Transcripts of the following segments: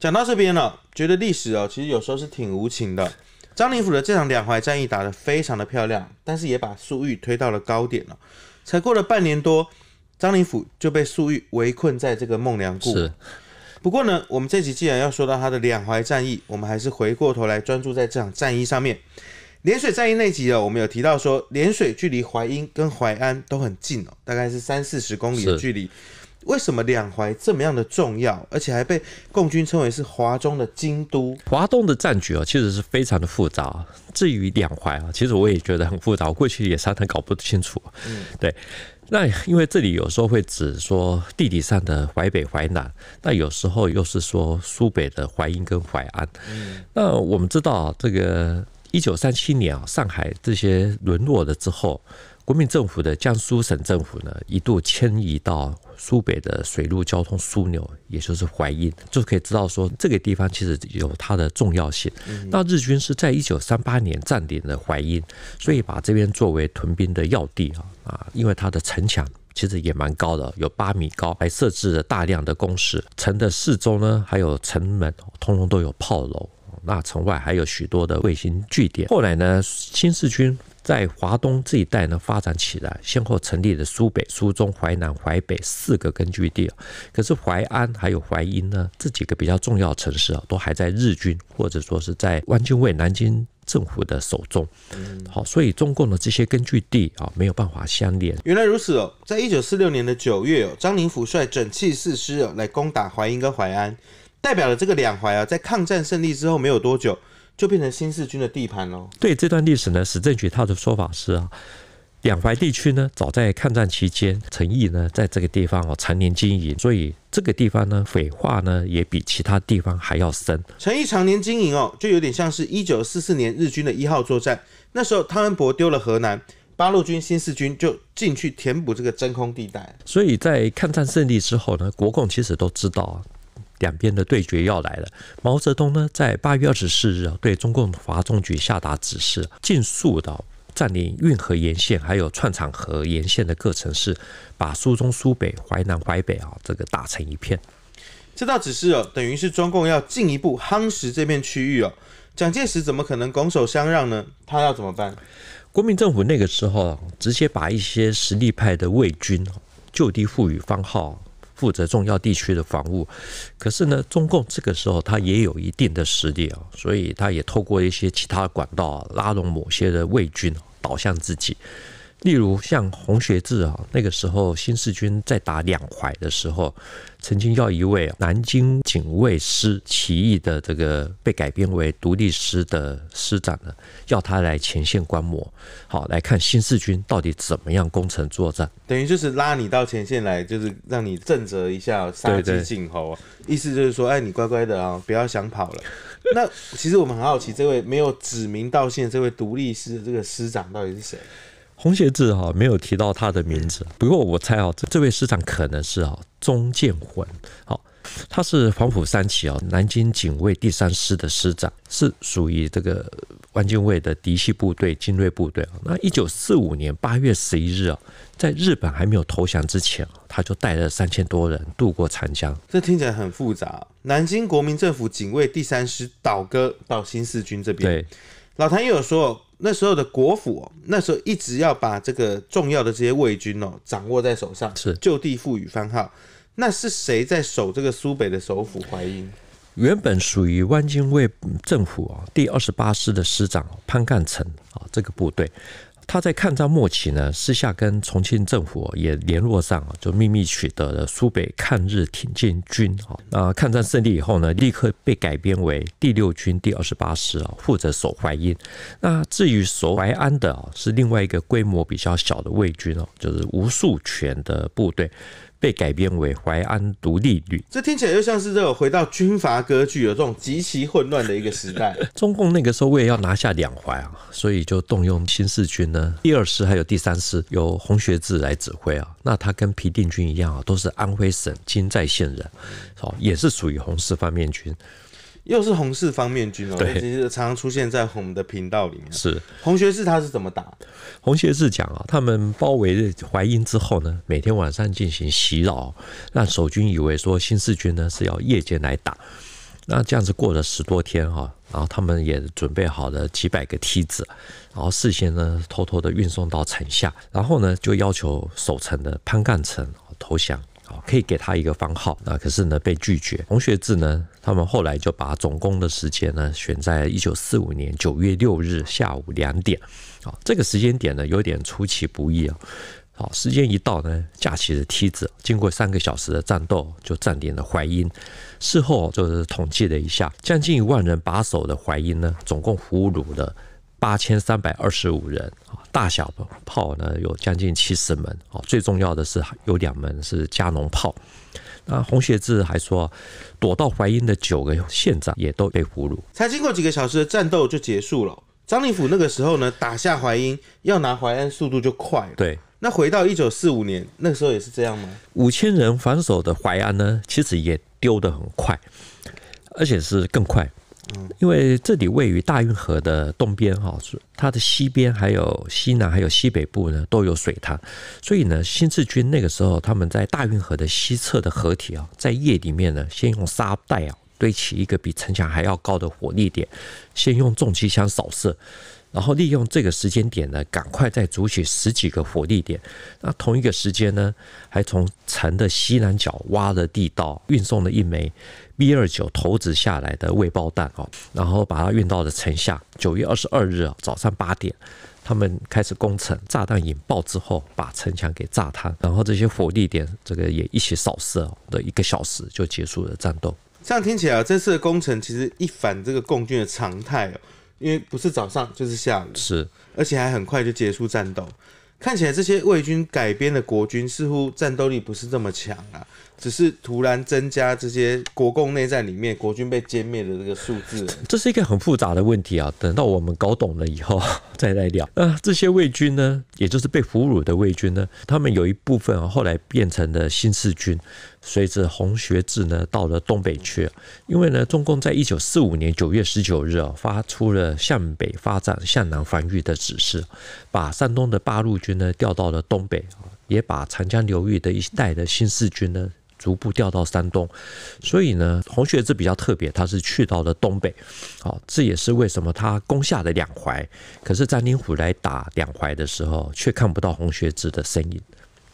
讲到这边了，觉得历史哦，其实有时候是挺无情的。张灵甫的这场两淮战役打得非常的漂亮，但是也把粟裕推到了高点了。才过了半年多，张灵甫就被粟裕围困在这个孟良崮。是。不过呢，我们这集既然要说到他的两淮战役，我们还是回过头来专注在这场战役上面。涟水战役那集啊，我们有提到说，涟水距离淮阴跟淮安都很近哦，大概是三四十公里的距离。为什么两淮这么样的重要，而且还被共军称为是华中的京都？华东的战局啊，其实是非常的复杂。至于两淮啊，其实我也觉得很复杂，过去也常常搞不清楚。嗯，对。那因为这里有时候会指说地理上的淮北、淮南，那有时候又是说苏北的淮阴跟淮安。嗯，那我们知道这个一九三七年啊，上海这些沦落了之后。国民政府的江苏省政府呢，一度迁移到苏北的水陆交通枢纽，也就是淮阴，就可以知道说这个地方其实有它的重要性。那日军是在一九三八年占领了淮阴，所以把这边作为屯兵的要地啊啊，因为它的城墙其实也蛮高的，有八米高，还设置了大量的工事。城的四周呢，还有城门，通通都有炮楼。那城外还有许多的卫星据点。后来呢，新四军。在华东这一带呢，发展起来，先后成立了苏北、苏中、淮南、淮北四个根据地。可是淮安还有淮阴呢，这几个比较重要城市啊，都还在日军或者说是在汪精卫南京政府的手中。好，所以中共的这些根据地啊，没有办法相连。原来如此哦，在一九四六年的九月，张灵甫率整七四师来攻打淮阴跟淮安，代表了这个两淮啊，在抗战胜利之后没有多久。就变成新四军的地盘喽。对这段历史呢，史证局他的说法是啊，两淮地区呢，早在抗战期间，陈毅呢在这个地方哦常年经营，所以这个地方呢匪化呢也比其他地方还要深。陈毅常年经营哦，就有点像是一九四四年日军的一号作战，那时候汤恩伯丢了河南，八路军新四军就进去填补这个真空地带。所以在抗战胜利之后呢，国共其实都知道。啊、两边的对决要来了。毛泽东呢，在八月二十四日啊，对中共华中局下达指示，尽速到占领运河沿线，还有串场河沿线的各城市，把苏中、苏北、淮南、淮北啊，这个打成一片。这道指示哦，等于是中共要进一步夯实这片区域哦。蒋介石怎么可能拱手相让呢？他要怎么办？国民政府那个时候直接把一些实力派的卫军就地赋予番号。负责重要地区的防务，可是呢，中共这个时候他也有一定的实力啊，所以他也透过一些其他管道拉拢某些的卫军倒向自己。例如像洪学智啊，那个时候新四军在打两淮的时候，曾经要一位南京警卫师起义的这个被改编为独立师的师长呢，要他来前线观摩，好来看新四军到底怎么样攻城作战。等于就是拉你到前线来，就是让你震慑一下，杀鸡儆猴。意思就是说，哎，你乖乖的啊，不要想跑了。那其实我们很好奇，这位没有指名道姓的这位独立师的这个师长到底是谁？红鞋子哈没有提到他的名字，不过我猜哈这这位师长可能是哈钟建魂，好，他是黄埔三期啊，南京警卫第三师的师长，是属于这个汪精卫的嫡系部队精锐部队啊。那一九四五年八月十一日啊，在日本还没有投降之前啊，他就带了三千多人渡过长江。这听起来很复杂，南京国民政府警卫第三师倒戈到新四军这边。对。老谭也有说，那时候的国府那时候一直要把这个重要的这些卫军哦掌握在手上，是就地赋予番号。那是谁在守这个苏北的首府淮阴？原本属于汪精卫政府啊，第二十八师的师长潘干成啊，这个部队。他在抗战末期呢，私下跟重庆政府也联络上，就秘密取得了苏北抗日挺进军啊。那抗战胜利以后呢，立刻被改编为第六军第二十八师啊，负责守淮阴。那至于守淮安的，是另外一个规模比较小的卫军哦，就是吴素全的部队。被改编为淮安独立旅，这听起来又像是个回到军阀割据有这种极其混乱的一个时代。中共那个时候为了要拿下两淮啊，所以就动用新四军呢第二师还有第三师，由洪学智来指挥啊。那他跟皮定均一样啊，都是安徽省金寨县人，哦，也是属于红四方面军。又是红四方面军哦，其实常常出现在我们的频道里面。是红学士他是怎么打？红学士讲啊，他们包围淮阴之后呢，每天晚上进行袭扰，让守军以为说新四军呢是要夜间来打。那这样子过了十多天哈，然后他们也准备好了几百个梯子，然后事先呢偷偷的运送到城下，然后呢就要求守城的潘干城投降。可以给他一个番号，那可是呢被拒绝。洪学智呢，他们后来就把总攻的时间呢选在一九四五年九月六日下午两点。啊，这个时间点呢有点出其不意啊。好，时间一到呢，架起了梯子，经过三个小时的战斗，就占领了淮阴。事后就是统计了一下，将近一万人把守的淮阴呢，总共俘虏了八千三百二十五人啊，大小炮呢有将近七十门哦。最重要的是有两门是加农炮。那洪学智还说，躲到淮阴的九个县长也都被俘虏。才经过几个小时的战斗就结束了。张灵甫那个时候呢，打下淮阴，要拿淮安速度就快。对，那回到一九四五年那个时候也是这样吗？五千人防守的淮安呢，其实也丢得很快，而且是更快。因为这里位于大运河的东边哈，它的西边、还有西南、还有西北部呢，都有水塘，所以呢，新四军那个时候他们在大运河的西侧的河堤啊，在夜里面呢，先用沙袋啊堆起一个比城墙还要高的火力点，先用重机枪扫射。然后利用这个时间点呢，赶快再组起十几个火力点。那同一个时间呢，还从城的西南角挖了地道，运送了一枚 B 二九投掷下来的未爆弹哦，然后把它运到了城下。九月二十二日早上八点，他们开始攻城，炸弹引爆之后，把城墙给炸塌，然后这些火力点这个也一起扫射，的一个小时就结束了战斗。这样听起来啊，这次的攻城其实一反这个共军的常态哦。因为不是早上就是下午，是而且还很快就结束战斗，看起来这些魏军改编的国军似乎战斗力不是这么强啊。只是突然增加这些国共内战里面国军被歼灭的这个数字，这是一个很复杂的问题啊。等到我们搞懂了以后 再来聊。那这些卫军呢，也就是被俘虏的卫军呢，他们有一部分后来变成了新四军，随着洪学智呢到了东北去。因为呢，中共在一九四五年九月十九日啊发出了向北发展、向南防御的指示，把山东的八路军呢调到了东北啊。也把长江流域的一带的新四军呢，逐步调到山东，所以呢，洪学智比较特别，他是去到了东北，好，这也是为什么他攻下了两淮，可是张灵甫来打两淮的时候，却看不到洪学智的身影。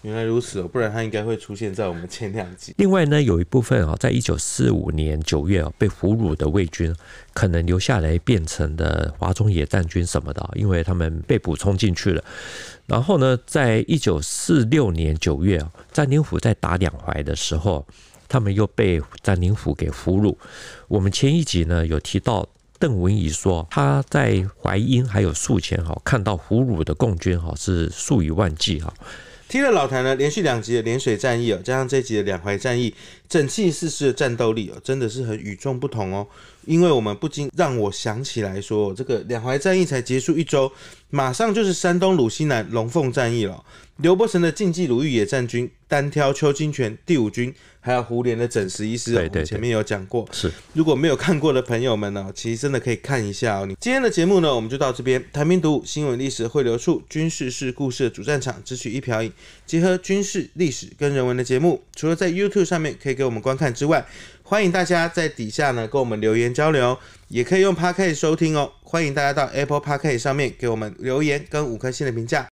原来如此哦，不然他应该会出现在我们前两集。另外呢，有一部分啊，在一九四五年九月哦，被俘虏的魏军可能留下来变成的华中野战军什么的，因为他们被补充进去了。然后呢，在一九四六年九月，詹灵府在打两淮的时候，他们又被詹灵府给俘虏。我们前一集呢有提到邓文仪说他在淮阴还有宿迁哈，看到俘虏的共军哈是数以万计哈。听了老谭呢连续两集的涟水战役哦，加上这集的两淮战役，整气四师的战斗力哦，真的是很与众不同哦，因为我们不禁让我想起来说，这个两淮战役才结束一周。马上就是山东鲁西南龙凤战役了，刘伯承的晋冀鲁豫野战军单挑邱清泉第五军，还有胡琏的整十一师，我们前面有讲过。是，如果没有看过的朋友们呢，其实真的可以看一下哦。今天的节目呢，我们就到这边。台民读新闻历史汇流处，军事是故事的主战场，只取一瓢饮，结合军事历史跟人文的节目，除了在 YouTube 上面可以给我们观看之外，欢迎大家在底下呢跟我们留言交流，也可以用 p a d c a s t 收听哦。欢迎大家到 Apple Park 上面给我们留言跟五颗星的评价。